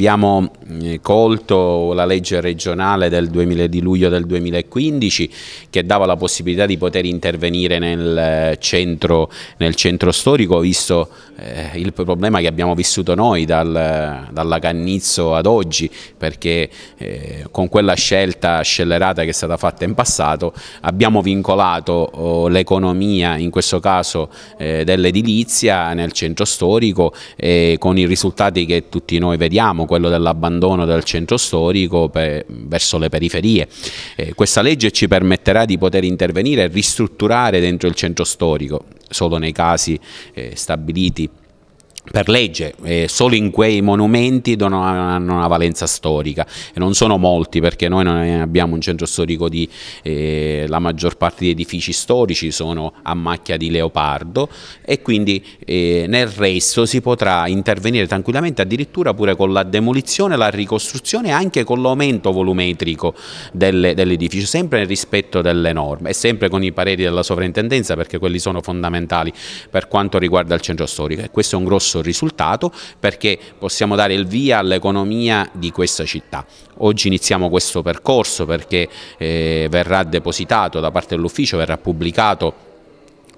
abbiamo eh, colto la legge regionale del 2000, di luglio del 2015 che dava la possibilità di poter intervenire nel eh, centro, nel centro storico visto eh, il problema che abbiamo vissuto noi dal, dalla Cannizzo ad oggi perché eh, con quella scelta scellerata che è stata fatta in passato abbiamo vincolato oh, l'economia in questo caso eh, dell'edilizia nel centro storico eh, con i risultati che tutti noi vediamo, quello dell'abbandono l'abbandono del centro storico per, verso le periferie. Eh, questa legge ci permetterà di poter intervenire e ristrutturare dentro il centro storico, solo nei casi eh, stabiliti per legge, eh, solo in quei monumenti hanno una, una valenza storica e non sono molti perché noi non abbiamo un centro storico di eh, la maggior parte di edifici storici sono a macchia di leopardo e quindi eh, nel resto si potrà intervenire tranquillamente addirittura pure con la demolizione, la ricostruzione e anche con l'aumento volumetrico dell'edificio, dell sempre nel rispetto delle norme e sempre con i pareri della sovrintendenza perché quelli sono fondamentali per quanto riguarda il centro storico e questo è un grosso grosso risultato perché possiamo dare il via all'economia di questa città. Oggi iniziamo questo percorso perché eh, verrà depositato da parte dell'ufficio, verrà pubblicato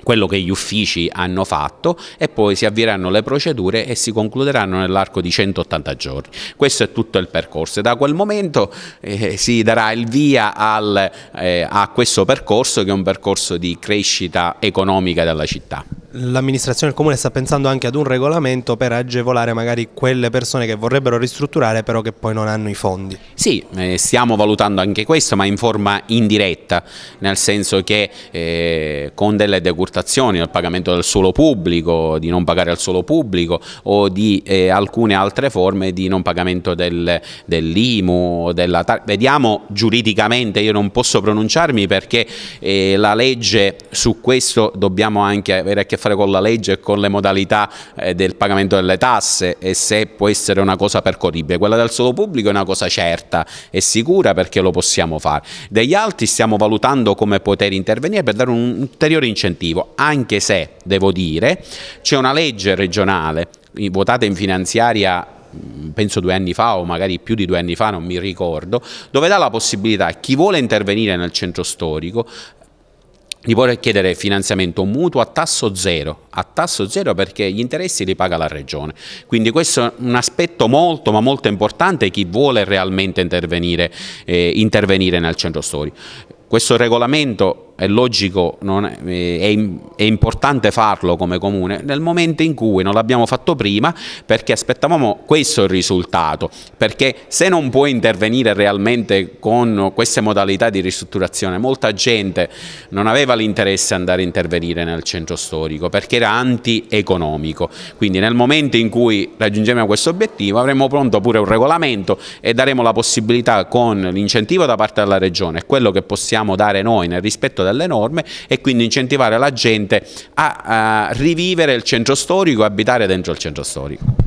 quello che gli uffici hanno fatto e poi si avvieranno le procedure e si concluderanno nell'arco di 180 giorni. Questo è tutto il percorso e da quel momento eh, si darà il via al, eh, a questo percorso che è un percorso di crescita economica della città l'amministrazione del comune sta pensando anche ad un regolamento per agevolare magari quelle persone che vorrebbero ristrutturare però che poi non hanno i fondi. Sì, eh, stiamo valutando anche questo ma in forma indiretta, nel senso che eh, con delle decurtazioni al pagamento del suolo pubblico, di non pagare al suolo pubblico o di eh, alcune altre forme di non pagamento del, dell'IMU, della TAR. vediamo giuridicamente, io non posso pronunciarmi perché eh, la legge su questo dobbiamo anche avere a che fare fare con la legge e con le modalità eh, del pagamento delle tasse e se può essere una cosa percorribile. Quella del solo pubblico è una cosa certa e sicura perché lo possiamo fare. Degli altri stiamo valutando come poter intervenire per dare un ulteriore incentivo, anche se, devo dire, c'è una legge regionale votata in finanziaria mm, penso due anni fa o magari più di due anni fa, non mi ricordo, dove dà la possibilità a chi vuole intervenire nel centro storico gli poter chiedere finanziamento mutuo a tasso zero, a tasso zero perché gli interessi li paga la Regione. Quindi questo è un aspetto molto ma molto importante chi vuole realmente intervenire, eh, intervenire nel centro storico. Questo regolamento è logico, è, eh, è, è, importante farlo come comune nel momento in cui non l'abbiamo fatto prima perché aspettavamo questo il risultato, perché se non puoi intervenire realmente con queste modalità di ristrutturazione, molta gente non aveva l'interesse andare a intervenire nel centro storico perché era anti-economico, quindi nel momento in cui raggiungiamo questo obiettivo avremo pronto pure un regolamento e daremo la possibilità con l'incentivo da parte della Regione, quello che possiamo dare noi nel rispetto della dalle norme e quindi incentivare la gente a, a rivivere il centro storico, abitare dentro il centro storico.